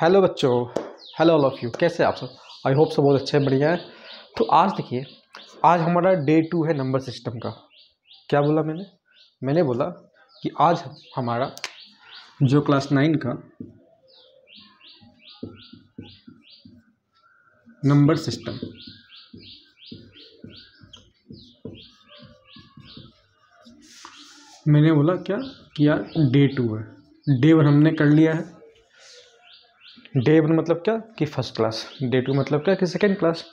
hello बच्चों hello all of you कैसे आप सब आई होप सब बहुत अच्छे हैं बढ़िया है तो आज देखिए आज हमारा डे टू है नंबर सिस्टम का क्या बोला मैंने मैंने बोला कि आज हमारा जो क्लास नाइन का नंबर सिस्टम मैंने बोला क्या कि यार डे टू है डे वन हमने कर लिया है डे वन मतलब क्या कि फर्स्ट क्लास डे टू मतलब क्या कि सेकेंड क्लास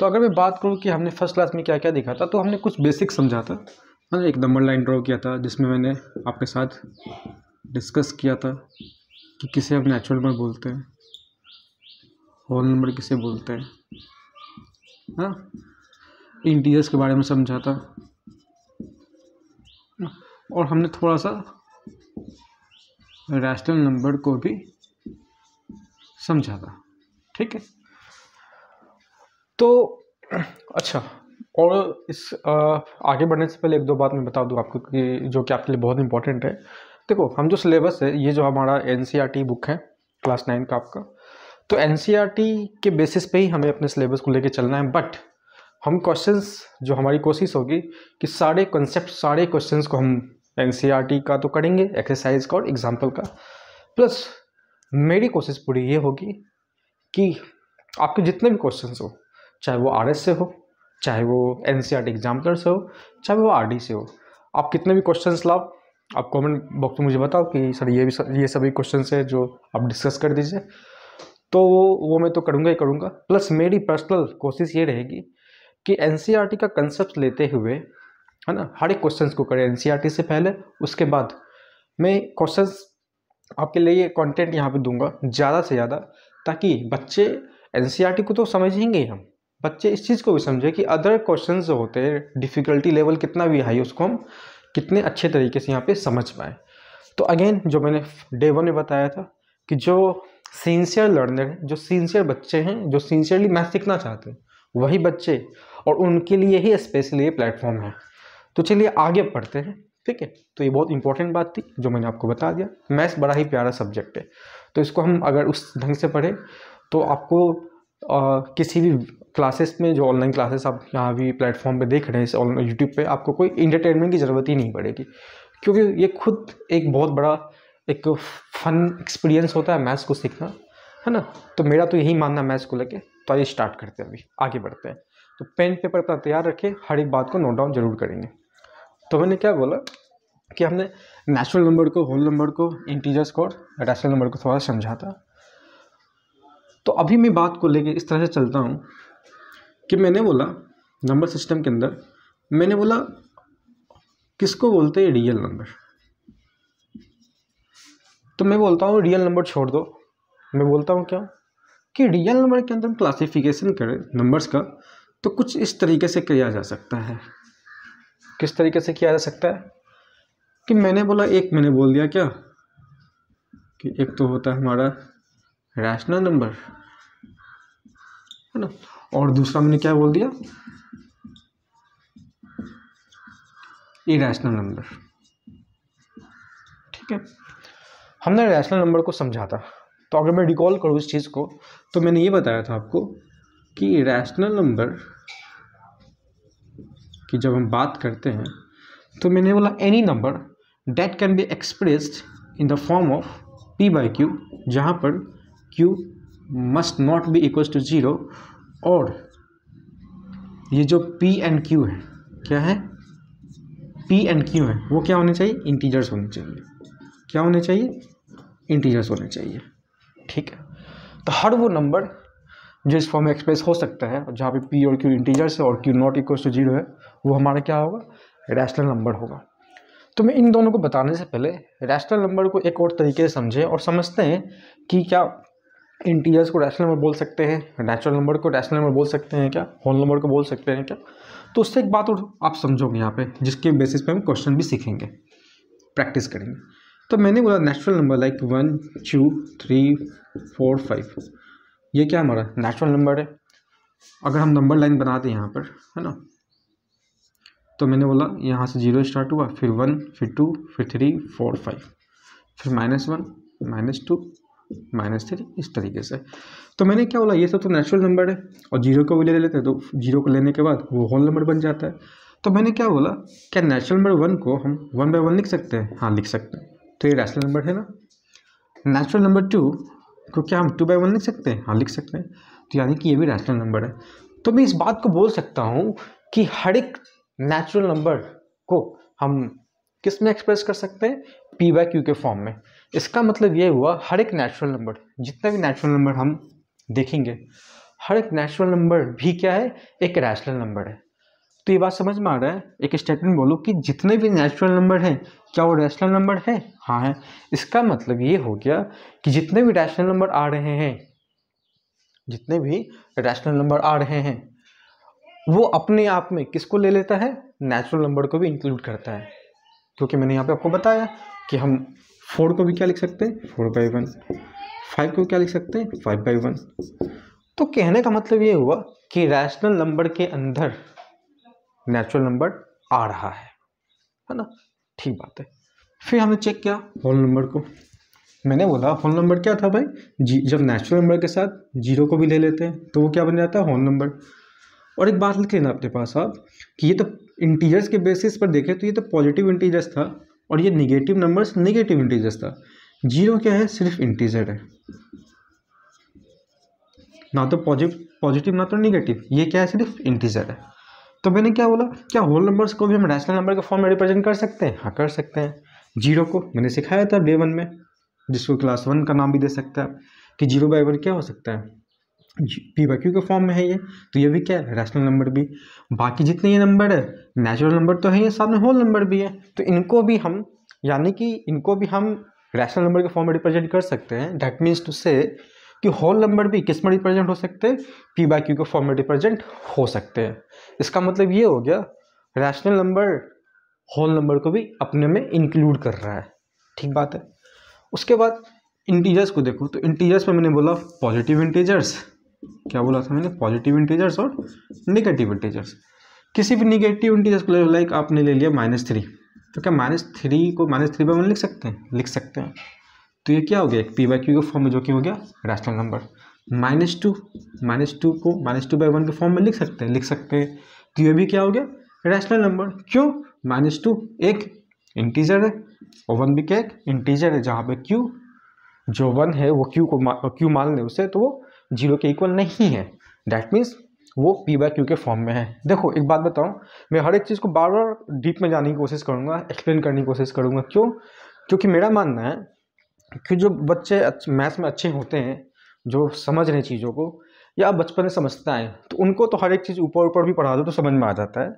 तो अगर मैं बात करूँ कि हमने फर्स्ट क्लास में क्या क्या देखा था तो हमने कुछ बेसिक समझा था मैंने एक नंबर लाइन ड्रॉ किया था जिसमें मैंने आपके साथ डिस्कस किया था कि किसे हम नेचुरल नंबर बोलते हैं होल नंबर किसे बोलते हैं हाँ इंटीरियर्स के बारे में समझा था और हमने थोड़ा सा रैशनल नंबर को भी समझा था ठीक है तो अच्छा और इस आ, आगे बढ़ने से पहले एक दो बात मैं बता दूं आपको कि जो कि आपके लिए बहुत इंपॉर्टेंट है देखो हम जो सिलेबस है ये जो हमारा एन बुक e है क्लास नाइन का आपका तो एन e के बेसिस पे ही हमें अपने सिलेबस को लेके चलना है बट हम क्वेश्चंस जो हमारी कोशिश होगी कि सारे कॉन्सेप्ट सारे क्वेश्चंस को हम एन e का तो करेंगे एक्सरसाइज का और एग्जाम्पल का प्लस मेरी कोशिश पूरी ये होगी कि आपके जितने भी क्वेश्चन हो चाहे वो आर से हो चाहे वो N C R T exam से हो चाहे वो आर डी से हो आप कितने भी क्वेश्चन लाओ आप कमेंट बॉक्स में मुझे बताओ कि सर ये भी सर, ये सभी क्वेश्चन है जो आप डिस्कस कर दीजिए तो वो वो मैं तो करूँगा ही करूँगा प्लस मेरी पर्सनल कोशिश ये रहेगी कि एन e का कंसेप्ट लेते हुए है ना हर एक क्वेश्चन को करें एन e से पहले उसके बाद मैं क्वेश्चन आपके लिए ये कंटेंट यहाँ पे दूंगा ज़्यादा से ज़्यादा ताकि बच्चे एन e को तो समझेंगे हम बच्चे इस चीज़ को भी समझे कि अदर क्वेश्चन जो होते हैं डिफ़िकल्टी लेवल कितना भी हाई उसको हम कितने अच्छे तरीके से यहाँ पे समझ पाएँ तो अगेन जो मैंने डे वन में बताया था कि जो सीसियर लर्नर हैं जो सीसियर बच्चे हैं जो सीसियरली मैथ सीखना चाहते हैं वही बच्चे और उनके लिए ही स्पेशली ये प्लेटफॉर्म है तो चलिए आगे बढ़ते हैं ठीक है तो ये बहुत इंपॉर्टेंट बात थी जो मैंने आपको बता दिया मैथ्स बड़ा ही प्यारा सब्जेक्ट है तो इसको हम अगर उस ढंग से पढ़ें तो आपको आ, किसी भी क्लासेस में जो ऑनलाइन क्लासेस आप यहाँ भी प्लेटफॉर्म पे देख रहे हैं यूट्यूब पे आपको कोई इंटरटेनमेंट की ज़रूरत ही नहीं पड़ेगी क्योंकि ये खुद एक बहुत बड़ा एक फन एक्सपीरियंस होता है मैथ्स को सीखना है ना तो मेरा तो यही मानना मैथ्स को लेके तो आइए स्टार्ट करते हैं अभी आगे बढ़ते हैं तो पेन पेपर अपना तैयार रखें हर एक बात को नोट डाउन जरूर करेंगे तो मैंने क्या बोला कि हमने नेचुरल नंबर को होल नंबर को इंटीजर्स को रैशनल नंबर को थोड़ा समझा था तो अभी मैं बात को लेके इस तरह से चलता हूँ कि मैंने बोला नंबर सिस्टम के अंदर मैंने बोला किसको बोलते हैं रियल नंबर तो मैं बोलता हूँ रियल नंबर छोड़ दो मैं बोलता हूँ क्या कि रियल नंबर के अंदर हम क्लासिफिकेशन करें नंबर्स का तो कुछ इस तरीके से किया जा सकता है किस तरीके से किया जा सकता है कि मैंने बोला एक मैंने बोल दिया क्या कि एक तो होता है हमारा रैशनल नंबर है ना और दूसरा मैंने क्या बोल दिया इरेशनल नंबर ठीक है हमने रैशनल नंबर को समझा था तो अगर मैं रिकॉल करूँ इस चीज़ को तो मैंने ये बताया था आपको कि रैशनल नंबर की जब हम बात करते हैं तो मैंने बोला any number that can be expressed in the form of p by q जहाँ पर q must not be equal to zero और ये जो p एंड q है क्या है p एंड q है वो क्या होने चाहिए इंटीजर्स होने चाहिए क्या होने चाहिए इंटीजर्स होने चाहिए ठीक है तो हर वो नंबर जो इस फॉर्म में एक्सप्रेस हो सकता है जहाँ पे पी और क्यू इंटीजर्स है और Q not equal to zero है वो हमारा क्या होगा रैशनल नंबर होगा तो मैं इन दोनों को बताने से पहले रैशनल नंबर को एक और तरीके से समझें और समझते हैं कि क्या इंटीजर्स को रैशनल नंबर बोल सकते हैं नेचुरल नंबर को रैशनल नंबर बोल सकते हैं क्या होल नंबर को बोल सकते हैं क्या तो उससे एक बात और आप समझोगे यहाँ पे जिसके बेसिस पे हम क्वेश्चन भी सीखेंगे प्रैक्टिस करेंगे तो मैंने बोला natural number like one two three four five ये क्या हमारा नेचुरल नंबर है अगर हम नंबर लाइन बनाते हैं यहाँ पर है ना तो मैंने बोला यहाँ से जीरो स्टार्ट हुआ फिर वन फिर टू फिर थ्री फोर फाइव फिर minus one minus two minus three इस तरीके से तो मैंने क्या बोला ये सब तो नेचुरल नंबर है और जीरो को भी ले लेते हैं तो जीरो को लेने के बाद वो होल नंबर बन जाता है तो मैंने क्या बोला क्या नेचुरल नंबर वन को हम वन बाई वन लिख सकते हैं हाँ लिख सकते हैं तो ये रैशनल नंबर है ना नेचुरल नंबर टू को क्या हम टू बाई वन लिख सकते हैं हाँ लिख सकते हैं तो यानी कि ये भी रैशनल नंबर है तो मैं इस बात को बोल सकता हूँ कि हर एक नेचुरल नंबर को हम किस में एक्सप्रेस कर सकते हैं पी बाय क्यू के फॉर्म में इसका मतलब ये हुआ हर एक नेचुरल नंबर जितना भी नेचुरल नंबर हम देखेंगे हर एक नेचुरल नंबर भी क्या है एक रैशनल नंबर है तो ये बात समझ में आ रहा है एक स्टेटमेंट बोलो कि जितने भी नेचुरल नंबर हैं क्या वो रैशनल नंबर है हाँ है इसका मतलब ये हो गया कि जितने भी रैशनल नंबर आ रहे हैं जितने भी रैशनल नंबर आ रहे हैं वो अपने आप में किसको ले लेता है नेचुरल नंबर को भी इंक्लूड करता है क्योंकि मैंने यहाँ पे आपको बताया कि हम फोर को भी क्या लिख सकते हैं फोर बाई वन फाइव को क्या लिख सकते हैं फाइव बाई वन तो कहने का मतलब ये हुआ कि रैशनल नंबर के अंदर नेचुरल नंबर आ रहा है है ना ठीक बात है फिर हमने चेक किया होल नंबर को मैंने बोला होल नंबर क्या था भाई जी जब नेचुरल नंबर के साथ जीरो को भी ले लेते हैं तो वो क्या बन जाता है होल नंबर और एक बात लिख लेना आपके पास आप कि ये तो इंटीजर्स के बेसिस पर देखें तो ये तो पॉजिटिव इंटीजर्स था और ये निगेटिव नंबर्स निगेटिव इंटीजर्स था जीरो क्या है सिर्फ इंटीजर है ना तो पॉजिटिव ना तो निगेटिव ये क्या है सिर्फ इंटीजर है तो मैंने क्या बोला क्या होल नंबर्स को भी हम रैशनल नंबर के फॉर्म में रिप्रेजेंट कर सकते हैं हाँ कर सकते हैं जीरो को मैंने सिखाया था डे वन में जिसको क्लास वन का नाम भी दे सकता है कि जीरो बाई वन क्या हो सकता है पी बाई क्यू के फॉर्म में है ये तो ये भी क्या है रैशनल नंबर भी बाकी जितने ये नंबर है नेचुरल नंबर तो है ये साथ में होल नंबर भी है तो इनको भी हम यानी कि इनको भी हम रैशनल नंबर के फॉर्म में रिप्रेजेंट कर सकते हैं डैट मीन्स टू से कि होल नंबर भी किस में रिप्रेजेंट हो सकते हैं पी बाई क्यू के फॉर्म में रिप्रेजेंट हो सकते हैं इसका मतलब ये हो गया रैशनल नंबर होल नंबर को भी अपने में इंक्लूड कर रहा है ठीक बात है उसके बाद इंटीजर्स को देखो तो इंटीजर्स में मैंने बोला पॉजिटिव इंटीजर्स क्या बोला था मैंने पॉजिटिव इंटीजर्स और निगेटिव इंटीजर्स किसी भी निगेटिव इंटीजर्स को लाइक आपने ले लिया माइनस थ्री तो क्या माइनस थ्री को माइनस थ्री बाई लिख सकते हैं लिख सकते हैं तो ये क्या हो गया एक पी बाई क्यू के फॉर्म में जो कि हो गया rational number minus two minus two को माइनस टू बाई वन के फॉर्म में लिख सकते हैं लिख सकते हैं तो ये भी क्या हो गया रैशनल नंबर क्यों माइनस टू एक इंटीजर है और वन भी क्या एक इंटीजर है जहाँ पे क्यू जो वन है वो क्यू को क्यू मान लें उसे तो वो जीरो के इक्वल नहीं है डैट मीन्स वो पी बाय क्यू के फॉर्म में है देखो एक बात बताऊँ मैं हर एक चीज़ को बार बार डीप में जाने की कोशिश करूँगा एक्सप्लेन करने की कोशिश करूँगा क्यों क्योंकि मेरा मानना है कि जो बच्चे मैथ्स में अच्छे होते हैं जो समझ रहे चीज़ों को या आप बचपन में समझते है तो उनको तो हर एक चीज़ ऊपर ऊपर भी पढ़ा दो तो समझ में आ जाता है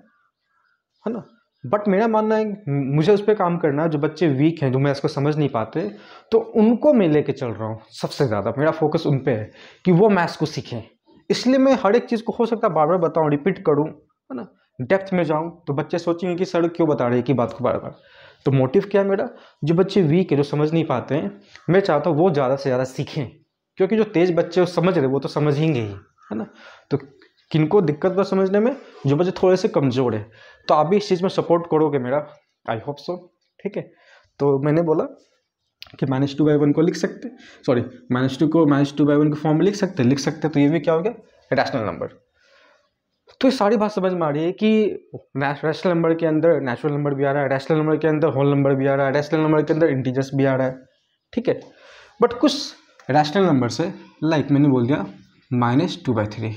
है ना बट मेरा मानना है मुझे उस पर काम करना है जो बच्चे वीक हैं जो मैं इसको समझ नहीं पाते तो उनको मैं लेके चल रहा हूँ सबसे ज़्यादा मेरा फोकस उन पर है कि वो मैथ्स को सीखें इसलिए मैं हर एक चीज़ को हो सकता है बार बार बताऊँ रिपीट करूँ है ना डेप्थ में जाऊँ तो बच्चे सोचेंगे कि सर क्यों बता रहे हैं कि बात को बार बार तो मोटिव क्या है मेरा जो बच्चे वीक है जो समझ नहीं पाते हैं मैं चाहता हूँ वो ज़्यादा से ज़्यादा सीखें क्योंकि जो तेज़ बच्चे वो समझ रहे वो तो समझेंगे ही है ना तो किनको दिक्कत था समझने में जो बच्चे थोड़े से कमज़ोर है तो आप भी इस चीज़ में सपोर्ट करोगे मेरा आई होप सो ठीक है तो मैंने बोला कि माइनस टू बाई वन को लिख सकते सॉरी माइनस टू को माइनस टू बाई वन को फॉर्म में लिख सकते लिख सकते तो ये भी क्या हो गया रैशनल नंबर तो ये सारी बात समझ में आ रही है कि रैशनल नंबर के अंदर नेचुरल नंबर भी आ रहा है रैशनल नंबर के अंदर होल नंबर भी आ रहा है रैशनल नंबर के अंदर इंटीजर्स भी आ रहा है ठीक है बट कुछ रैशनल नंबर से लाइक मैंने बोल दिया माइनस टू बाई थ्री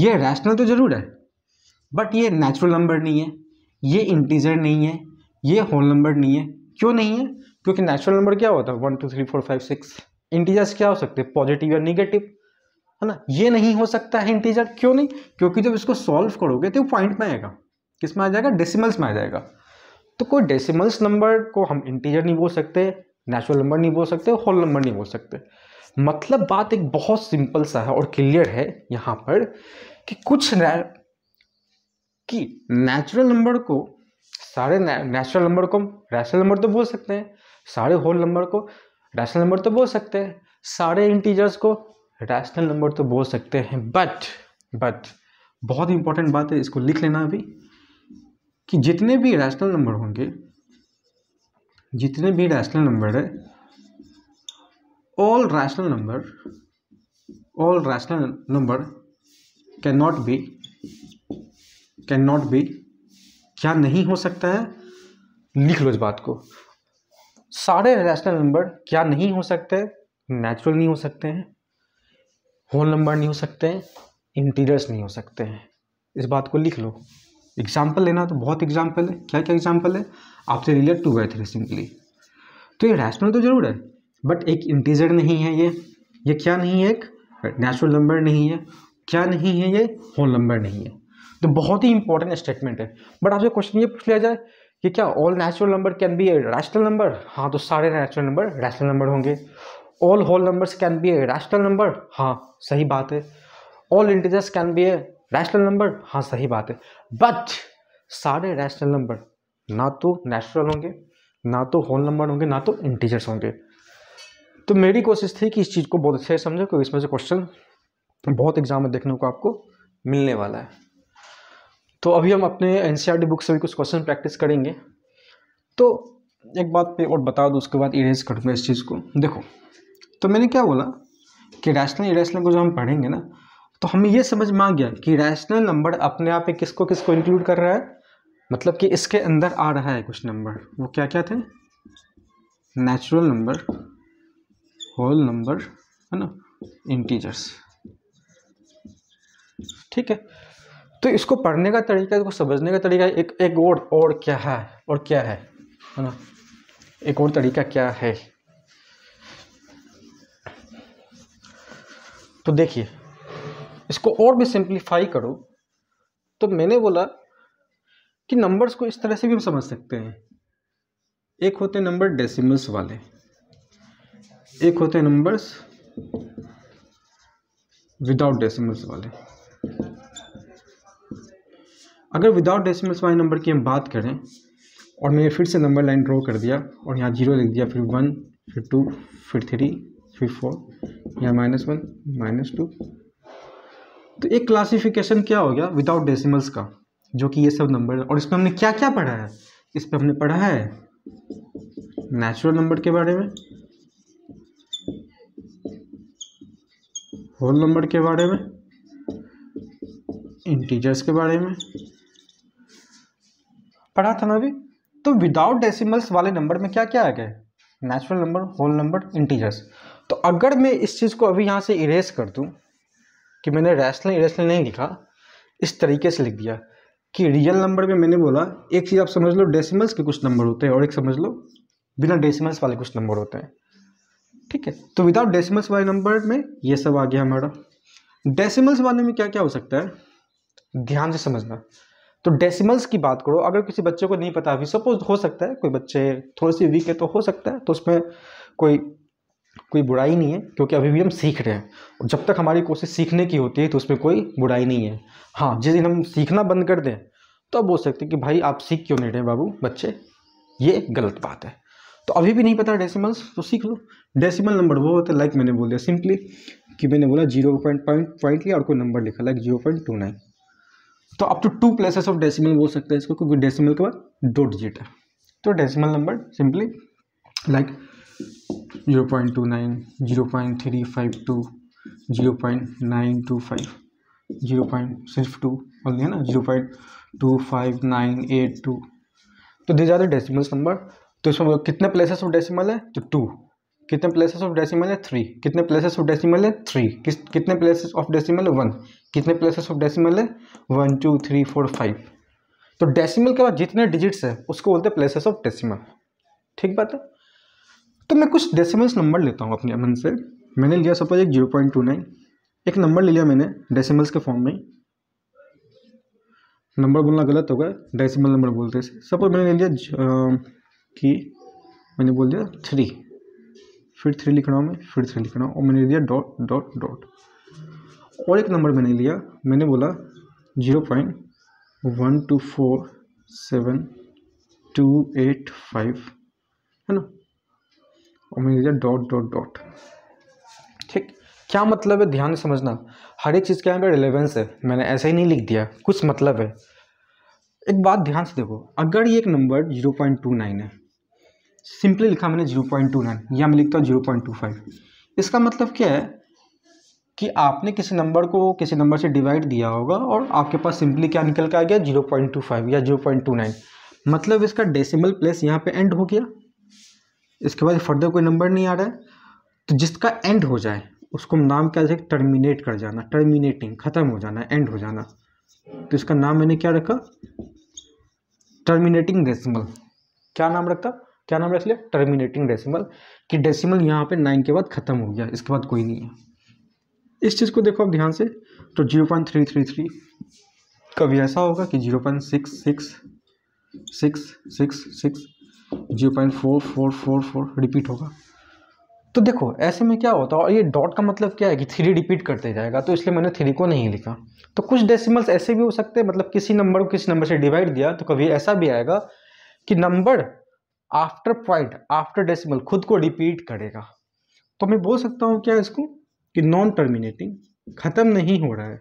ये रैशनल तो ज़रूर है बट ये नेचुरल नंबर नहीं है ये इंटीजर नहीं है ये होल नंबर नहीं है क्यों नहीं है क्योंकि नेचुरल नंबर क्या होता है one two three four five six integers क्या हो सकते हैं पॉजिटिव या निगेटिव है ना ये नहीं हो सकता है इंटीजर क्यों नहीं क्योंकि जब इसको सॉल्व करोगे तो पॉइंट में आएगा किस में आ जाएगा डेसिमल्स में आ जाएगा तो कोई डेसिमल्स नंबर को हम इंटीजर नहीं बोल सकते नेचुरल नंबर नहीं बोल सकते होल नंबर नहीं बोल सकते मतलब बात एक बहुत सिंपल सा है और क्लियर है यहाँ पर कि कुछ कि नेचुरल नंबर को सारे नेचुरल नंबर को रैशनल नंबर तो बोल सकते हैं सारे होल नंबर को रैशनल नंबर तो बोल सकते हैं सारे इंटीजर्स को रैशनल नंबर तो बोल सकते हैं बट बट बहुत इंपॉर्टेंट बात है इसको लिख लेना अभी कि जितने भी रैशनल नंबर होंगे जितने भी रैशनल नंबर है all rational number all rational number cannot be cannot be क्या नहीं हो सकता है लिख लो इस बात को सारे रैशनल नंबर क्या नहीं हो सकते नेचुरल नहीं हो सकते हैं होल नंबर नहीं हो सकते हैं इंटीरियर्स नहीं हो सकते हैं इस बात को लिख लो एग्जाम्पल लेना तो बहुत एग्जाम्पल है क्या क्या एग्जाम्पल है आपसे रिलेट टू गए थे सिंपली तो ये रैशनल तो जरूर है बट एक इंटीजर नहीं है ये ये क्या नहीं है एक नेचुरल नंबर नहीं है क्या नहीं है ये होल नंबर नहीं है तो बहुत ही इंपॉर्टेंट स्टेटमेंट है बट आपसे क्वेश्चन ये पूछ लिया जाए कि क्या all natural number can be a rational number हाँ तो सारे नेचुरल नंबर रैशनल नंबर होंगे all whole numbers can be a rational number हाँ सही बात है all integers can be a rational number हाँ सही बात है बट सारे रैशनल नंबर ना तो नेचुरल होंगे ना तो होल नंबर होंगे ना तो इंटीजर्स होंगे तो मेरी कोशिश थी कि इस चीज़ को बहुत अच्छे से समझो क्योंकि इसमें से क्वेश्चन बहुत एग्जाम में देखने को आपको मिलने वाला है तो अभी हम अपने एन बुक e से भी कुछ क्वेश्चन प्रैक्टिस करेंगे तो एक बात पे और बता दो उसके बाद इरेज कर दूँगा इस चीज़ को देखो तो मैंने क्या बोला कि रैशनल इरेशनल को जो हम पढ़ेंगे ना तो हमें ये समझ में आ गया कि रैशनल नंबर अपने आप में किसको किसको इंक्लूड कर रहा है मतलब कि इसके अंदर आ रहा है कुछ नंबर वो क्या क्या थे नेचुरल नंबर होल नंबर है ना इंटीजर्स ठीक है तो इसको पढ़ने का तरीका इसको समझने का तरीका एक एक और और क्या है और क्या है है ना एक और तरीका क्या है तो देखिए इसको और भी सिंप्लीफाई करो तो मैंने बोला कि नंबर्स को इस तरह से भी हम समझ सकते हैं एक होते हैं नंबर डेसिमल्स वाले एक होते हैं नंबर्स विदाउट डेसिमल्स वाले अगर विदाउट डेसिमल्स वाले नंबर की हम बात करें और मैंने फिर से नंबर लाइन ड्रॉ कर दिया और यहाँ जीरो लिख दिया फिर वन फिर टू फिर थ्री फिर फोर यहाँ माइनस वन माइनस टू तो एक क्लासिफिकेशन क्या हो गया विदाउट डेसिमल्स का जो कि ये सब नंबर और इसमें हमने क्या क्या पढ़ा है इस पर हमने पढ़ा है नेचुरल नंबर के बारे में होल नंबर के बारे में इंटीजर्स के बारे में पढ़ा था ना अभी तो विदाउट डेसिमल्स वाले नंबर में क्या क्या आ गए natural number whole number integers तो अगर मैं इस चीज़ को अभी यहाँ से इरेज कर दूँ कि मैंने रैशनल इरेशनल नहीं लिखा इस तरीके से लिख दिया कि रियल नंबर में मैंने बोला एक चीज़ आप समझ लो डेसिमल्स के कुछ नंबर होते हैं और एक समझ लो बिना डेसिमल्स वाले कुछ नंबर होते हैं ठीक है तो विदाउट डेसिमल्स वाले नंबर में ये सब आ गया हमारा डेसिमल्स वाले में क्या क्या हो सकता है ध्यान से समझना तो डेसिमल्स की बात करो अगर किसी बच्चे को नहीं पता अभी सपोज हो सकता है कोई बच्चे थोड़े से वीक है तो हो सकता है तो उसमें कोई कोई बुराई नहीं है क्योंकि अभी भी हम सीख रहे हैं और जब तक हमारी कोशिश सीखने की होती है तो उसमें कोई बुराई नहीं है हाँ जिस दिन हम सीखना बंद कर दें तो अब बोल सकते हैं कि भाई आप सीख क्यों नहीं रहे बाबू बच्चे ये गलत बात है तो अभी भी नहीं पता डेसिमल्स तो सीख लो डेसिमल नंबर वो होता है लाइक मैंने बोल दिया सिंपली कि मैंने बोला जीरो पॉइंट पॉइंट पॉइंट लिया और कोई नंबर लिखा like zero point two nine तो up to two places of decimal बोल सकते हैं इसको क्योंकि डेसिमल के बाद दो डिजिट है तो decimal number simply like zero point two nine zero point three five two zero point nine two five zero point सिर्फ टू बोल दिया ना zero point two five nine eight two तो दे आर डेसिमल्स नंबर तो इसमें कितने places of decimal है तो टू कितने प्लेसेस ऑफ डेसिमल है थ्री कितने प्लेसेस ऑफ डेसिमल है थ्री किस कितने प्लेसेस ऑफ डेसिमल है वन कितने प्लेसेस ऑफ डेसिमल है one two three four five तो डेसिमल के बाद जितने डिजिट्स है उसको बोलते हैं प्लेसेस ऑफ डेसिमल ठीक बात है तो मैं कुछ डेसिमल्स नंबर लेता हूँ अपने मन से मैंने लिया सपोज एक जीरो पॉइंट टू नाइन एक नंबर ले लिया मैंने डेसिमल्स के फॉर्म में नंबर बोलना गलत होगा डेसिमल नंबर बोलते हैं सपोज मैंने ले लिया कि मैंने बोल दिया थ्री फिर थ्री लिख रहा हूँ मैं फिर थ्री लिख रहा हूँ और मैंने दिया डॉट डॉट डॉट और एक नंबर मैंने लिया मैंने बोला zero point one two four seven two eight five है ना और मैंने दिया डॉट डॉट डॉट ठीक क्या मतलब है ध्यान समझना हर एक चीज़ के यहाँ पर रिलेवेंस है मैंने ऐसे ही नहीं लिख दिया कुछ मतलब है एक बात ध्यान से देखो अगर ये एक number zero point two nine है सिंपली लिखा मैंने जीरो पॉइंट टू नाइन या मैं लिखता हूँ जीरो पॉइंट टू फाइव इसका मतलब क्या है कि आपने किसी नंबर को किसी नंबर से डिवाइड दिया होगा और आपके पास सिंपली क्या निकल के आ गया जीरो पॉइंट टू फाइव या जीरो पॉइंट टू नाइन मतलब इसका डेसिमल प्लेस यहाँ पे एंड हो गया इसके बाद फर्दर कोई नंबर नहीं आ रहा है तो जिसका एंड हो जाए उसको नाम क्या रखें टर्मिनेट कर जाना टर्मिनेटिंग ख़त्म हो जाना एंड हो जाना तो इसका नाम मैंने क्या रखा टर्मिनेटिंग डेसिमल क्या नाम रखा क्या नाम रख लिया टर्मिनेटिंग डेसिमल कि डेसिमल यहाँ पे नाइन के बाद ख़त्म हो गया इसके बाद कोई नहीं है इस चीज़ को देखो आप ध्यान से तो zero point three three three कभी ऐसा होगा कि zero point six six six six six zero point four four four four repeat होगा तो देखो ऐसे में क्या होता है और ये डॉट का मतलब क्या है कि थ्री रिपीट करते जाएगा तो इसलिए मैंने थ्री को नहीं लिखा तो कुछ डेसिमल्स ऐसे भी हो सकते हैं मतलब किसी नंबर को किसी नंबर से डिवाइड दिया तो कभी ऐसा भी आएगा कि number after point after decimal खुद को रिपीट करेगा तो मैं बोल सकता हूँ क्या इसको कि नॉन टर्मिनेटिंग ख़त्म नहीं हो रहा है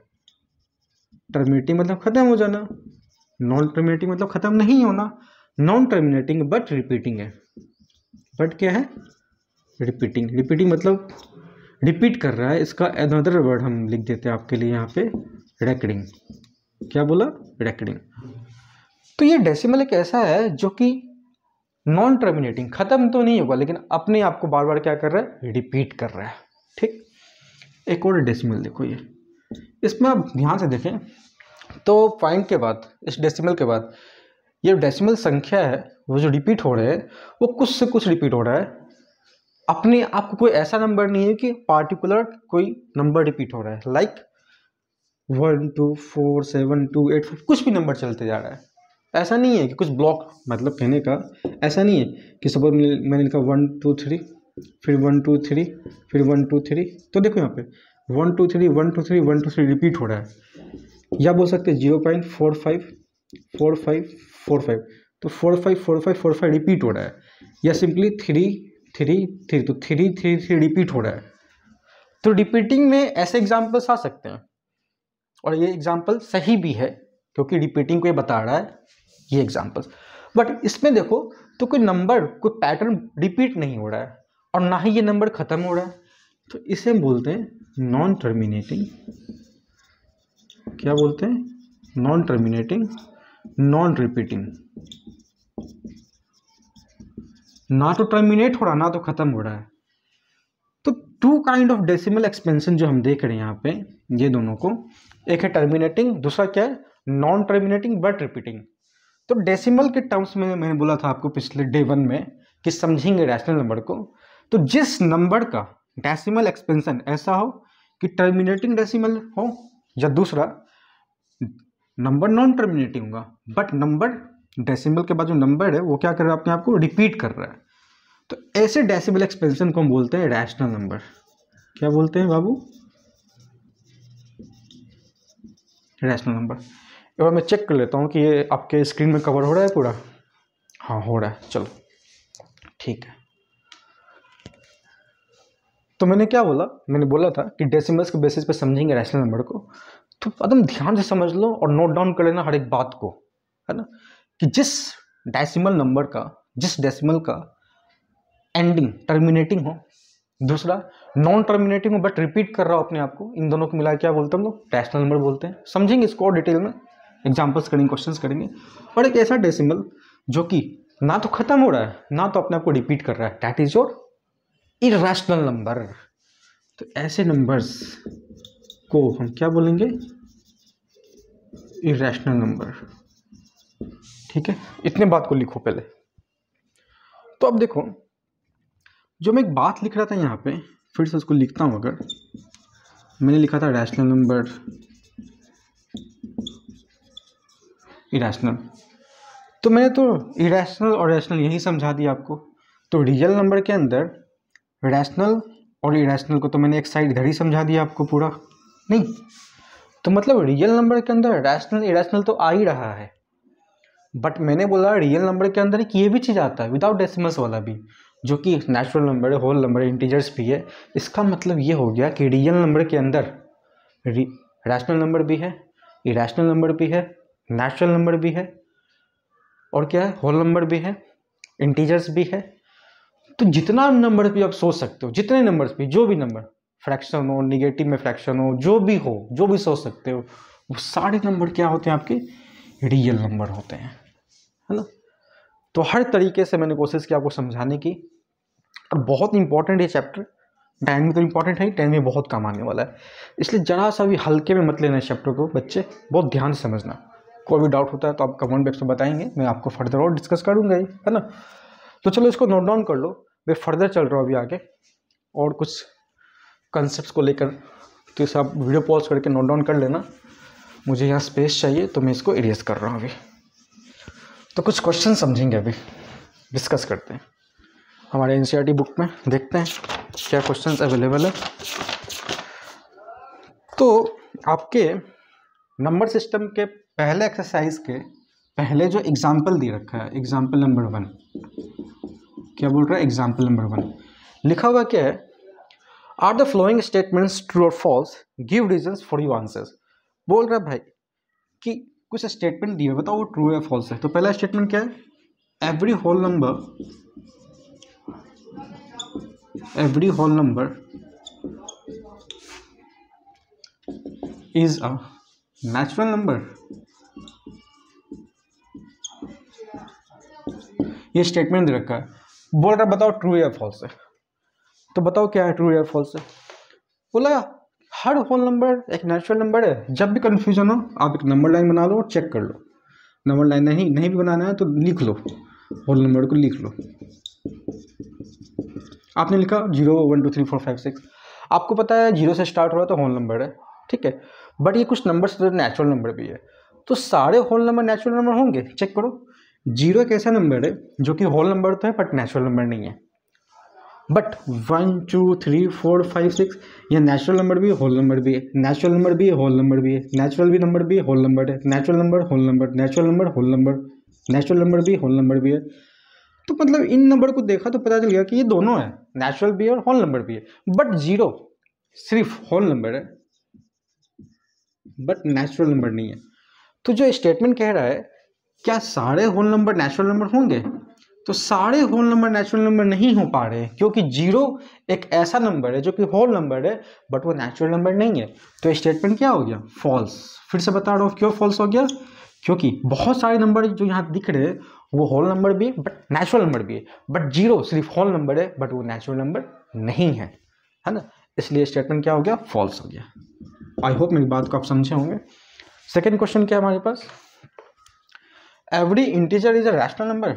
टर्मिनेटिंग मतलब ख़त्म हो जाना नॉन टर्मिनेटिंग मतलब ख़त्म नहीं होना नॉन टर्मिनेटिंग बट रिपीटिंग है बट क्या है रिपीटिंग रिपीटिंग मतलब रिपीट कर रहा है इसका अनदर वर्ड हम लिख देते हैं आपके लिए यहाँ पे रेकडिंग क्या बोला रेकडिंग तो ये डेसिमल एक ऐसा है जो कि नॉन टर्मिनेटिंग ख़त्म तो नहीं होगा लेकिन अपने आप को बार बार क्या कर रहा है रिपीट कर रहा है ठीक एक और डेसिमल देखो ये इसमें आप ध्यान से देखें तो पॉइंट के बाद इस डेसिमल के बाद ये डेसिमल संख्या है वो जो रिपीट हो रहे हैं वो कुछ से कुछ रिपीट हो रहा है अपने आप को कोई ऐसा नंबर नहीं है कि पार्टिकुलर कोई नंबर रिपीट हो रहा है like one two four seven two eight four कुछ भी नंबर चलते जा रहा है ऐसा नहीं है कि कुछ ब्लॉक मतलब कहने का ऐसा नहीं है कि सपोज मैंने लिखा वन टू थ्री फिर वन टू थ्री फिर वन टू थ्री तो देखो यहाँ पे one two three one two three one two three repeat हो रहा है या बोल सकते हैं zero point four five four five four five तो four five four five four five repeat हो रहा है या सिंपली थ्री थ्री थ्री तो थ्री थ्री थ्री रिपीट हो रहा है तो रिपीटिंग में ऐसे एग्जाम्पल्स आ सकते हैं और ये एग्जाम्पल सही भी है क्योंकि रिपीटिंग को ये बता रहा है ये एग्जाम्पल्स बट इसमें देखो तो कोई नंबर कोई पैटर्न रिपीट नहीं हो रहा है और ना ही ये नंबर ख़त्म हो रहा है तो इसे हम बोलते हैं नॉन टर्मिनेटिंग क्या बोलते हैं नॉन टर्मिनेटिंग नॉन रिपीटिंग ना तो टर्मिनेट हो रहा ना तो ख़त्म हो रहा है तो two kind of decimal expansion जो हम देख रहे हैं यहाँ पे ये दोनों को एक है टर्मिनेटिंग दूसरा क्या है नॉन टर्मिनेटिंग बट रिपीटिंग तो डेसिमल के टर्म्स में मैंने बोला था आपको पिछले डे वन में कि समझेंगे रैशनल नंबर को तो जिस नंबर का डेसिमल एक्सपेंशन ऐसा हो कि टर्मिनेटिंग डेसिमल हो या दूसरा नंबर नॉन टर्मिनेटिंग होगा बट नंबर डेसिमल के बाद जो नंबर है वो क्या कर रहा है अपने आपको रिपीट कर रहा है तो ऐसे डेसिमल एक्सपेंशन को हम बोलते हैं रैशनल नंबर क्या बोलते हैं बाबू रैशनल नंबर एक बार मैं चेक कर लेता हूँ कि ये आपके स्क्रीन में कवर हो रहा है पूरा हाँ हो रहा है चलो ठीक है तो मैंने क्या बोला मैंने बोला था कि डेसिमल्स के बेसिस पे समझेंगे रैशनल नंबर को तो एकदम ध्यान से समझ लो और नोट डाउन कर लेना हर एक बात को है ना कि जिस डेसिमल नंबर का जिस डेसिमल का एंडिंग टर्मिनेटिंग हो दूसरा नॉन टर्मिनेटिंग हो बट रिपीट कर रहा हो अपने आप को इन दोनों को मिला क्या बोलते हैं हम लोग रैशनल नंबर बोलते हैं समझेंगे इसको और डिटेल में एग्जाम्पल्स करेंगे क्वेश्चन करेंगे और एक ऐसा डेसिमल जो कि ना तो खत्म हो रहा है ना तो अपने आप को रिपीट कर रहा है that is your irrational number तो ऐसे नंबर्स को हम क्या बोलेंगे इेशनल नंबर ठीक है इतने बात को लिखो पहले तो अब देखो जो मैं एक बात लिख रहा था यहाँ पे फिर से उसको लिखता हूँ अगर मैंने लिखा था रैशनल नंबर इरेशनल तो मैंने तो इरेशनल और रैशनल यही समझा दिया आपको तो रियल नंबर के अंदर रैशनल और इरेशनल को तो मैंने एक साइड इधर ही समझा दिया आपको पूरा नहीं तो मतलब रियल नंबर के अंदर रैशनल इरेशनल तो आ ही रहा है बट मैंने बोला रियल नंबर के अंदर एक ये भी चीज़ आता है विदाउट डेसिमल्स वाला भी जो कि नेचुरल नंबर है होल नंबर है इंटीजर्स भी है इसका मतलब ये हो गया कि रियल नंबर के अंदर रैशनल नंबर भी है इरेशनल नंबर भी है नेचुरल नंबर भी है और क्या है होल नंबर भी है इंटीजर्स भी है तो जितना नंबर भी आप सोच सकते हो जितने नंबर्स भी जो भी नंबर फ्रैक्शन हो निगेटिव में फ्रैक्शन हो जो भी हो जो भी सोच सकते हो वो सारे नंबर क्या होते हैं आपके रियल नंबर होते हैं है ना तो हर तरीके से मैंने कोशिश की आपको समझाने की और बहुत इंपॉर्टेंट ये चैप्टर टेन में तो इंपॉर्टेंट है टेन में बहुत काम आने वाला है इसलिए जरा सा भी हल्के में मत लेना इस चैप्टर को बच्चे बहुत ध्यान से समझना कोई भी डाउट होता है तो आप कमेंट बॉक्स में बताएंगे मैं आपको फर्दर और डिस्कस करूँगा ही है ना तो चलो इसको नोट डाउन कर लो मैं फर्दर चल रहा हूँ अभी आगे और कुछ कंसेप्ट को लेकर तो इसे आप वीडियो पॉज करके नोट डाउन कर लेना मुझे यहाँ स्पेस चाहिए तो मैं इसको इरेज कर रहा हूँ अभी तो कुछ क्वेश्चन समझेंगे अभी डिस्कस करते हैं हमारे एन बुक e में देखते हैं क्या क्वेश्चन अवेलेबल है तो आपके नंबर सिस्टम के पहले एक्सरसाइज के पहले जो एग्ज़ाम्पल दे रखा है एग्ज़ाम्पल नंबर वन क्या बोल रहा है एग्ज़ाम्पल नंबर वन लिखा हुआ क्या है are the following statements true or false give reasons for you answers बोल रहा है भाई कि कुछ स्टेटमेंट दिए बताओ वो ट्रू या फॉल्स है तो पहला स्टेटमेंट क्या है every whole number every whole number is a natural number ये स्टेटमेंट दे रखा है बोल रहा बताओ ट्रू या फॉल्स है तो बताओ क्या है ट्रू या फॉल्स है बोला हर होल नंबर एक नेचुरल नंबर है जब भी कन्फ्यूजन हो आप एक नंबर लाइन बना लो और चेक कर लो नंबर लाइन नहीं नहीं भी बनाना है तो लिख लो होल नंबर को लिख लो आपने लिखा zero one two three four five six आपको पता है जीरो से स्टार्ट हो रहा है तो होल नंबर है ठीक है बट ये कुछ नंबर्स तो नेचुरल नंबर भी है तो सारे होल नंबर नेचुरल नंबर होंगे चेक करो जीरो एक ऐसा नंबर है जो कि होल नंबर तो है बट नेचुरल नंबर नहीं है but one two three four five six ये नेचुरल नंबर भी होल नंबर भी है नेचुरल नंबर भी होल नंबर भी है नेचुरल भी नंबर भी होल नंबर है natural number whole number natural number whole number natural number भी होल नंबर भी है तो मतलब इन नंबर को देखा तो पता चल गया कि ये दोनों है नेचुरल भी है और होल नंबर भी है बट जीरो सिर्फ होल नंबर है बट नेचुरल नंबर नहीं है तो जो स्टेटमेंट कह रहा है क्या सारे होल नंबर नेचुरल नंबर होंगे तो सारे होल नंबर नेचुरल नंबर नहीं हो पा रहे क्योंकि जीरो एक ऐसा नंबर है जो कि होल नंबर है बट वो नेचुरल नंबर नहीं है तो स्टेटमेंट क्या हो गया फॉल्स फिर से बता रहा हूँ क्यों फॉल्स हो गया क्योंकि बहुत सारे नंबर जो यहाँ दिख रहे हैं वो होल नंबर भी है बट नेचुरल नंबर भी है बट जीरो सिर्फ होल नंबर है बट वो नेचुरल नंबर नहीं है है ना इसलिए स्टेटमेंट क्या हो गया फॉल्स हो गया आई होप मेरी बात को आप समझे होंगे सेकेंड क्वेश्चन क्या है हमारे पास every integer is a rational number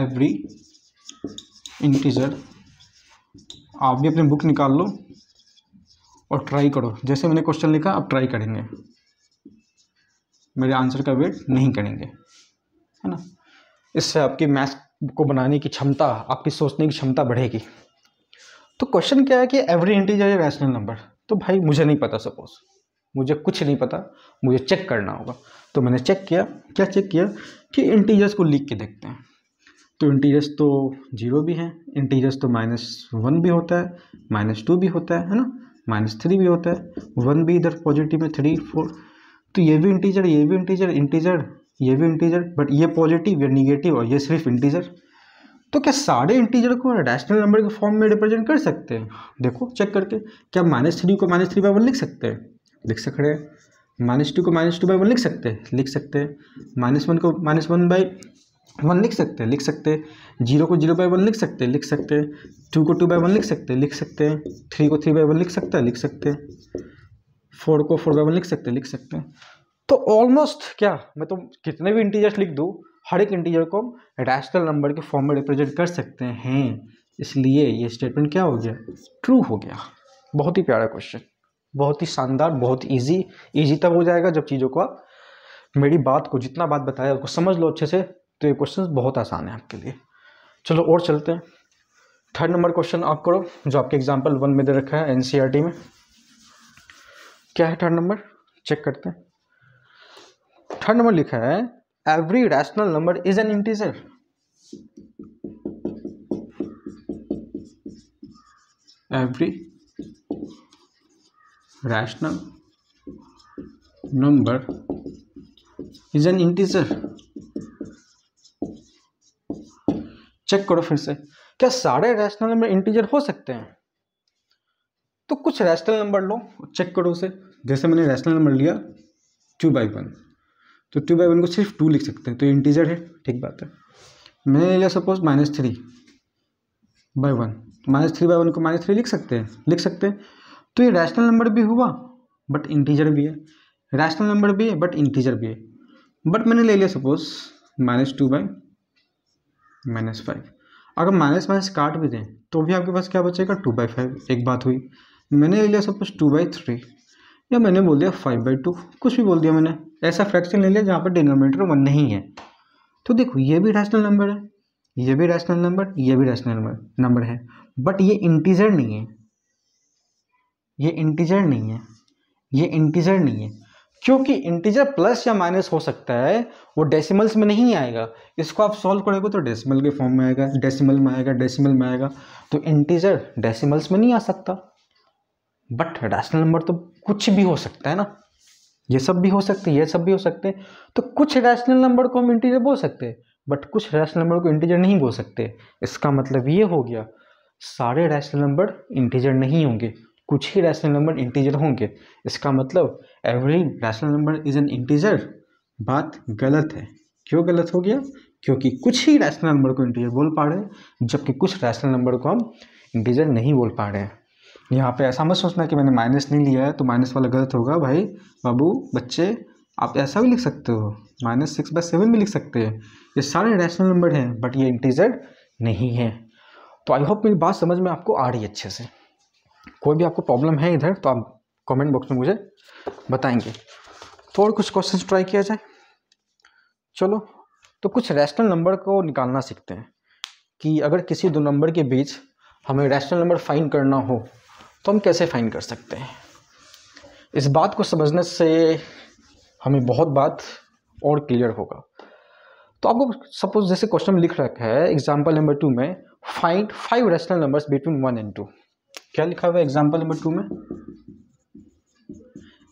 every integer आप भी अपनी बुक निकाल लो और ट्राई करो जैसे मैंने क्वेश्चन लिखा आप ट्राई करेंगे मेरे आंसर का वेट नहीं करेंगे है ना इससे आपकी मैथ्स को बनाने की क्षमता आपकी सोचने की क्षमता बढ़ेगी तो क्वेश्चन क्या है कि every integer is rational number तो भाई मुझे नहीं पता सपोज़ मुझे कुछ नहीं पता मुझे चेक करना होगा तो मैंने चेक किया क्या चेक किया कि इंटीजर्स को लिख के देखते हैं तो इंटीजर्स तो जीरो भी हैं इंटीजर्स तो माइनस वन भी होता है माइनस टू भी होता है है ना माइनस थ्री भी होता है वन भी इधर पॉजिटिव में थ्री फोर तो ये भी इंटीजर ये भी इंटीजर इंटीजर ये भी इंटीजर बट ये पॉजिटिव या निगेटिव और ये सिर्फ इंटीजर तो क्या सारे इंटीजर को रैशनल नंबर के फॉर्म में रिप्रेजेंट कर सकते हैं देखो चेक करके क्या माइनस थ्री को माइनस थ्री बाय वन लिख सकते हैं लिख सक हैं माइनस टू को माइनस टू बाई वन लिख सकते हैं लिख सकते हैं माइनस वन को माइनस वन बाई वन लिख सकते हैं लिख सकते हैं जीरो को जीरो बाई वन लिख सकते हैं लिख सकते हैं टू को टू बाई वन लिख सकते हैं लिख सकते हैं थ्री को थ्री बाई वन लिख सकते हैं लिख सकते हैं फोर को फोर बाई वन लिख सकते हैं लिख सकते हैं तो ऑलमोस्ट क्या मैं तो कितने भी इंटीजर्स लिख दूँ हर एक इंटीजर को हम रैशनल नंबर के फॉर्म में रिप्रेजेंट कर सकते हैं इसलिए ये स्टेटमेंट क्या हो गया ट्रू हो गया बहुत ही प्यारा क्वेश्चन बहुत ही शानदार बहुत ईजी ईजी तब हो जाएगा जब चीज़ों को आप मेरी बात को जितना बात बताया उसको समझ लो अच्छे से तो ये क्वेश्चन बहुत आसान है आपके लिए चलो और चलते हैं थर्ड नंबर क्वेश्चन आप करो जो आपके एग्जाम्पल वन में दे रखा है एन e में क्या है थर्ड नंबर चेक करते हैं थर्ड नंबर लिखा है every rational number is an integer every rational number is an integer check करो फिर से क्या सारे रैशनल नंबर इंटीजर हो सकते हैं तो कुछ रैशनल नंबर लो चेक करो उसे जैसे मैंने रैशनल नंबर लिया टू बाई वन तो टू बाई वन को सिर्फ टू लिख सकते हैं तो इंटीजर है ठीक बात है मैंने लिया suppose minus three by one minus three by one को माइनस थ्री लिख सकते हैं लिख सकते हैं तो ये रैशनल नंबर भी हुआ बट इंटीजर भी है रैशनल नंबर भी है बट इंटीजर भी है बट मैंने ले लिया suppose minus two by minus five अगर माइनस माइनस काट भी दें तो भी आपके पास क्या बचेगा टू बाई फाइव एक बात हुई मैंने ले लिया सपोज टू बाई थ्री या मैंने बोल दिया फाइव बाई टू कुछ भी बोल दिया मैंने ऐसा फ्रैक्शन ले लिया जहाँ पर डिनोमिनेटर वन नहीं है तो देखो ये भी रैशनल नंबर है ये भी रैशनल नंबर ये भी रैशनल नंबर नंबर है बट ये इंटीजर नहीं है ये इंटीजर नहीं है ये इंटीजर नहीं है क्योंकि इंटीजर प्लस या माइनस हो सकता है वो डेसिमल्स में नहीं आएगा इसको आप सॉल्व करोगे तो डेसिमल के फॉर्म में आएगा डेसिमल में आएगा डेसिमल में आएगा तो इंटीजर डेसिमल्स में नहीं आ सकता बट रैशनल नंबर तो कुछ भी हो सकता है ना ये सब भी हो सकते ये सब भी हो सकते हैं तो कुछ रैशनल नंबर को हम इंटीजर बोल सकते बट कुछ रैशनल नंबर को इंटीजर नहीं बोल सकते इसका मतलब ये हो गया सारे रैशनल नंबर इंटीजर नहीं होंगे कुछ ही रैशनल नंबर इंटीजर होंगे इसका मतलब every rational number is an integer बात गलत है क्यों गलत हो गया क्योंकि कुछ ही रैशनल नंबर को इंटीजर बोल पा रहे हैं जबकि कुछ रैशनल नंबर को हम इंटीजर नहीं बोल पा रहे हैं यहाँ पे ऐसा मत सोचना कि मैंने माइनस नहीं लिया है तो माइनस वाला गलत होगा भाई बाबू बच्चे आप ऐसा भी लिख सकते हो माइनस सिक्स बाय सेवन भी लिख सकते हैं ये सारे रैशनल नंबर हैं बट ये इंटीजर नहीं है तो आई होप मेरी बात समझ में आपको आ रही है अच्छे से कोई भी आपको प्रॉब्लम है इधर तो आप कमेंट बॉक्स में मुझे बताएंगे तो और कुछ क्वेश्चंस ट्राई किया जाए चलो तो कुछ रैशनल नंबर को निकालना सीखते हैं कि अगर किसी दो नंबर के बीच हमें रैशनल नंबर फाइंड करना हो तो हम कैसे फाइंड कर सकते हैं इस बात को समझने से हमें बहुत बात और क्लियर होगा तो आपको सपोज जैसे क्वेश्चन लिख रखा है एग्जाम्पल नंबर टू में find five rational numbers between one and two क्या लिखा हुआ है एग्जाम्पल नंबर टू में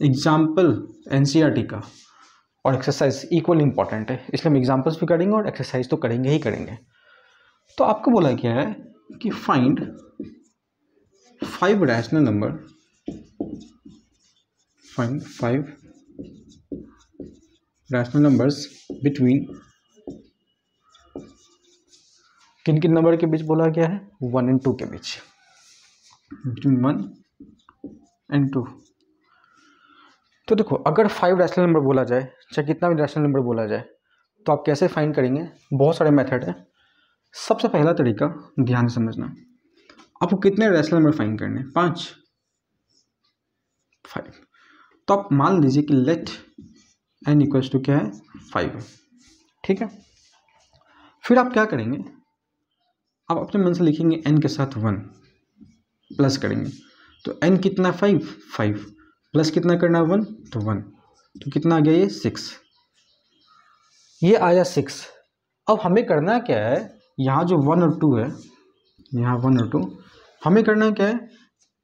एग्जाम्पल एनसीईआरटी e का और एक्सरसाइज इक्वल इंपॉर्टेंट है इसलिए हम एग्जाम्पल्स भी करेंगे और एक्सरसाइज तो करेंगे ही करेंगे तो आपको बोला गया है कि find five rational number find five rational numbers between किन किन नंबर के बीच बोला गया है वन एंड टू के बीच बिटवीन वन एंड टू तो देखो अगर फाइव रैशनल नंबर बोला जाए चाहे कितना भी रैशनल नंबर बोला जाए तो आप कैसे फाइंड करेंगे बहुत सारे मेथड हैं सबसे पहला तरीका ध्यान समझना आपको कितने रैशनल नंबर फाइंड करने हैं पाँच फाइव तो आप मान लीजिए कि लेट एन इक्वल्स टू क्या है फाइव ठीक है फिर आप क्या करेंगे आप अपने मन से लिखेंगे एन के साथ वन प्लस करेंगे तो एन कितना फाइव फाइव प्लस कितना करना वन तो वन तो कितना आ गया ये सिक्स ये आया सिक्स अब हमें करना क्या है यहाँ जो वन और टू है यहाँ वन और टू हमें करना क्या है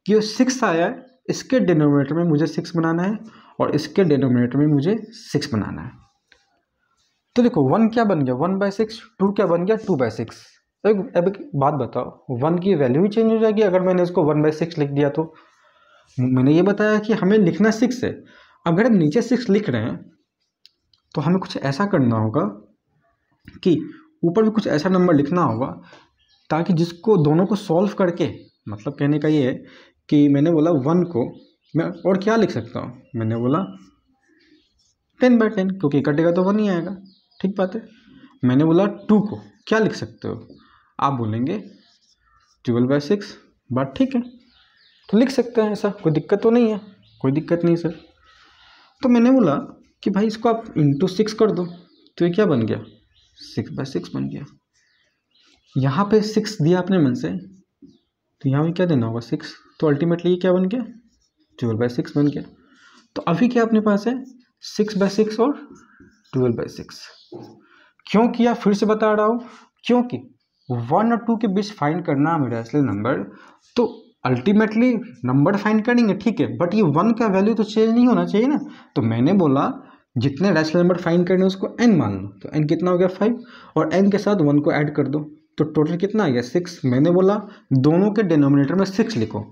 कि जो सिक्स आया है इसके डिनोमिनेटर में मुझे सिक्स बनाना है और इसके डिनोमिनेटर में मुझे सिक्स बनाना है तो देखो वन क्या बन गया वन बाय सिक्स टू क्या बन गया टू बाय सिक्स एक अब एक बात बताओ वन की वैल्यू ही चेंज हो जाएगी अगर मैंने इसको वन बाई सिक्स लिख दिया तो मैंने ये बताया कि हमें लिखना सिक्स है अगर हम नीचे सिक्स लिख रहे हैं तो हमें कुछ ऐसा करना होगा कि ऊपर भी कुछ ऐसा नंबर लिखना होगा ताकि जिसको दोनों को सॉल्व करके मतलब कहने का ये है कि मैंने बोला वन को मैं और क्या लिख सकता हूँ मैंने बोला टेन बाई टेन क्योंकि कटेगा तो वन ही आएगा ठीक बात है मैंने बोला टू को क्या लिख सकते हो आप बोलेंगे ट्वेल्व बाई सिक्स बात ठीक है तो लिख सकते हैं ऐसा कोई दिक्कत तो नहीं है कोई दिक्कत नहीं सर तो मैंने बोला कि भाई इसको आप इंटू सिक्स कर दो तो ये क्या बन गया सिक्स बाई सिक्स बन गया यहाँ पे सिक्स दिया आपने मन से तो यहाँ पर क्या देना होगा सिक्स तो अल्टीमेटली ये क्या बन गया ट्वेल्व बाई सिक्स बन गया तो अभी क्या अपने पास है सिक्स बाई सिक्स और ट्वेल्व बाई सिक्स क्यों किया फिर से बता रहा हूँ क्योंकि वन और टू के बीच फाइंड करना मेरा इसलिए नंबर तो अल्टीमेटली नंबर फाइंड करेंगे ठीक है बट ये वन का वैल्यू तो चेंज नहीं होना चाहिए ना तो मैंने बोला जितने रैशनल नंबर फाइंड करने उसको एन मान लो तो एन कितना हो गया फाइव और एन के साथ वन को ऐड कर दो तो टोटल कितना आ गया सिक्स मैंने बोला दोनों के डिनोमिनेटर में सिक्स लिखो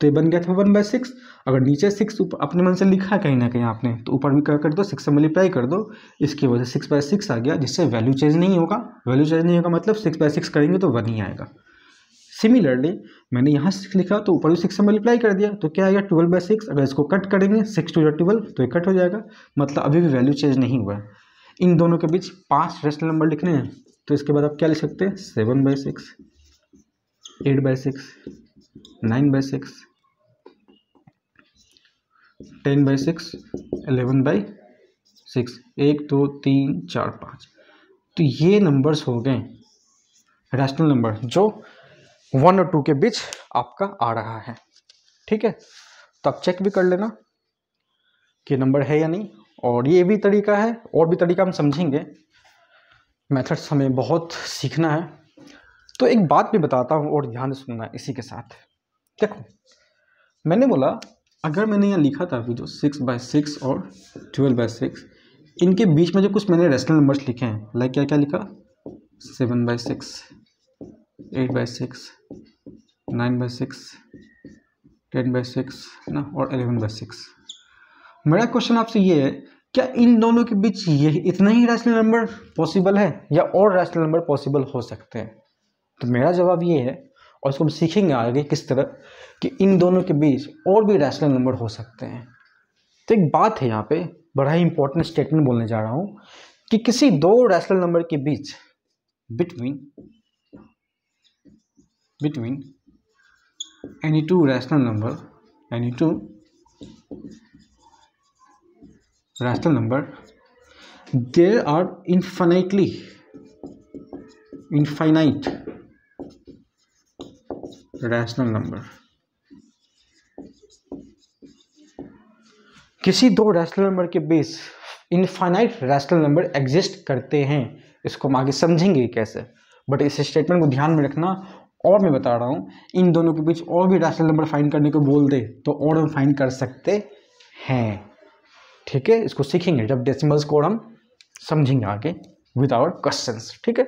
तो ये बन गया था वन बाई सिक्स अगर नीचे सिक्स अपने मन से लिखा है कहीं ना कहीं आपने तो ऊपर भी क्या कर दो सिक्स से मल्टीप्लाई कर दो इसकी वजह से सिक्स बाय सिक्स आ गया जिससे वैल्यू चेंज नहीं होगा वैल्यू चेंज नहीं होगा मतलब सिक्स बाय सिक्स करेंगे तो वन ही आएगा सिमिलरली मैंने यहाँ सिक्स लिखा तो ऊपर भी सिक्स से मल्टीप्लाई कर दिया तो क्या आएगा ट्वेल्व बाई सिक्स अगर इसको कट करेंगे सिक्स टू या ट्वेल्व तो ये कट हो जाएगा मतलब अभी भी वैल्यू चेंज नहीं हुआ है इन दोनों के बीच पाँच रेशनल नंबर लिखने हैं तो इसके बाद आप क्या लिख सकते हैं seven by six eight by six nine by six ten by six eleven by six एक दो तीन चार पाँच तो ये नंबर्स हो गए रैशनल नंबर जो वन और टू के बीच आपका आ रहा है ठीक है तो आप चेक भी कर लेना कि नंबर है या नहीं और ये भी तरीका है और भी तरीका हम समझेंगे मेथड्स हमें बहुत सीखना है तो एक बात भी बताता हूँ और ध्यान सुनना इसी के साथ देखो मैंने बोला अगर मैंने यहाँ लिखा था अभी जो सिक्स बाय सिक्स और ट्वेल्व बाय सिक्स इनके बीच में जो कुछ मैंने रेशनल नंबर्स लिखे हैं लाइक क्या क्या लिखा seven by six eight by six nine by six ten by six है ना और एलेवन बाय सिक्स मेरा क्वेश्चन आपसे ये है क्या इन दोनों के बीच ये इतना ही रैशनल नंबर पॉसिबल है या और रैशनल नंबर पॉसिबल हो सकते हैं तो मेरा जवाब ये है और इसको हम सीखेंगे आगे किस तरह कि इन दोनों के बीच और भी रैशनल नंबर हो सकते हैं तो एक बात है यहाँ पे बड़ा ही इंपॉर्टेंट स्टेटमेंट बोलने जा रहा हूँ कि किसी दो रैशनल नंबर के बीच between between any two rational number any two rational number there are infinitely infinite rational number किसी दो रैशनल नंबर के बेस इनफाइनाइट रैशनल नंबर एग्जिस्ट करते हैं इसको हम आगे समझेंगे कैसे बट इस स्टेटमेंट को ध्यान में रखना और मैं बता रहा हूँ इन दोनों के बीच और भी रैशनल नंबर फाइंड करने को बोल दे तो और हम फाइंड कर सकते हैं ठीक है इसको सीखेंगे जब डेसिमल्स को हम समझेंगे आगे विद आवर क्वेश्चन ठीक है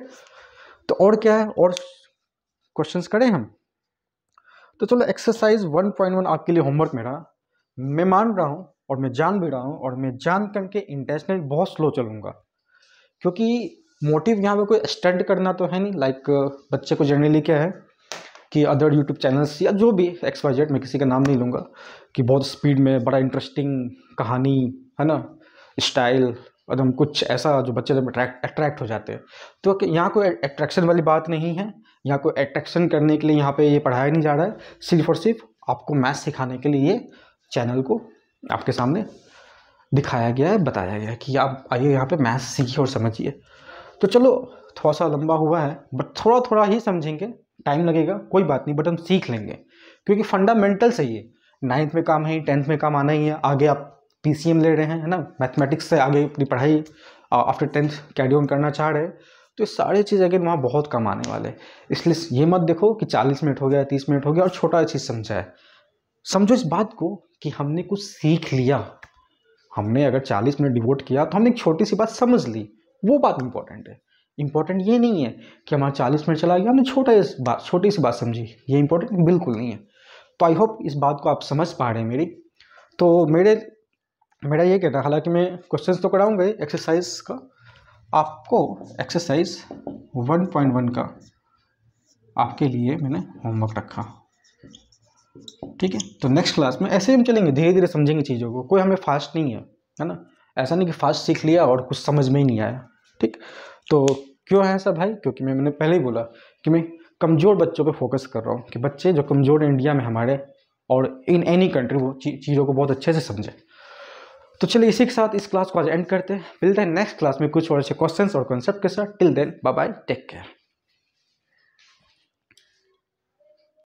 तो और क्या है और क्वेश्चन करें हम तो चलो एक्सरसाइज 1.1 आपके लिए होमवर्क मेरा मैं मान रहा हूँ और मैं जान भी रहा हूँ और मैं जान करके के इंटेंशनली बहुत स्लो चलूँगा क्योंकि मोटिव यहाँ पे कोई स्टंट करना तो है नहीं लाइक बच्चे को जनरली क्या है कि अदर यूट्यूब चैनल्स या जो भी एक्स वाई जेड मैं किसी का नाम नहीं लूँगा कि बहुत स्पीड में बड़ा इंटरेस्टिंग कहानी है ना स्टाइल एकदम कुछ ऐसा जो बच्चे एकदम अट्रैक्ट हो जाते हैं तो यहाँ कोई अट्रैक्शन वाली बात नहीं है यहाँ कोई अट्रैक्शन करने के लिए यहाँ पे ये पढ़ाया नहीं जा रहा है सिर्फ और सिर्फ आपको मैथ सिखाने के लिए ये चैनल को आपके सामने दिखाया गया है बताया गया है कि आप आइए यहाँ पे मैथ सीखिए और समझिए तो चलो थोड़ा सा लंबा हुआ है बट थोड़ा थोड़ा ही समझेंगे टाइम लगेगा कोई बात नहीं बट हम सीख लेंगे क्योंकि फंडामेंटल सही है नाइन्थ में काम है टेंथ में काम आना ही है आगे आप पी ले रहे हैं है ना मैथमेटिक्स से आगे अपनी पढ़ाई आफ्टर टेंथ कैरी ऑन करना चाह रहे हैं तो ये सारी चीज़ अगेन वहाँ बहुत कम आने वाले इसलिए ये मत देखो कि चालीस मिनट हो गया तीस मिनट हो गया और छोटा चीज़ समझाए समझो इस बात को कि हमने कुछ सीख लिया हमने अगर 40 मिनट डिवोट किया तो हमने एक छोटी सी बात समझ ली वो बात इंपॉर्टेंट है इंपॉर्टेंट ये नहीं है कि हमारा चालीस मिनट चला गया हमने छोटा इस बात छोटी सी बात समझी ये इंपॉर्टेंट बिल्कुल नहीं है तो आई होप इस बात को आप समझ पा रहे हैं मेरी तो मेरे मेरा ये कहना हालांकि मैं क्वेश्चंस तो कराऊंगा ही एक्सरसाइज का आपको एक्सरसाइज 1.1 का आपके लिए मैंने होमवर्क रखा ठीक है तो नेक्स्ट क्लास में ऐसे हम चलेंगे धीरे धीरे समझेंगे चीज़ों को कोई हमें फास्ट नहीं है है ना ऐसा नहीं कि फास्ट सीख लिया और कुछ समझ में ही नहीं आया ठीक तो क्यों है ऐसा भाई क्योंकि मैं मैंने पहले ही बोला कि मैं कमज़ोर बच्चों पे फोकस कर रहा हूँ कि बच्चे जो कमज़ोर इंडिया में हमारे और इन एनी कंट्री वो चीज़ों को बहुत अच्छे से समझें तो चलिए इसी के साथ इस क्लास को आज एंड करते हैं मिलते हैं नेक्स्ट क्लास में कुछ और अच्छे क्वेश्चन और कॉन्सेप्ट के साथ till then bye bye take care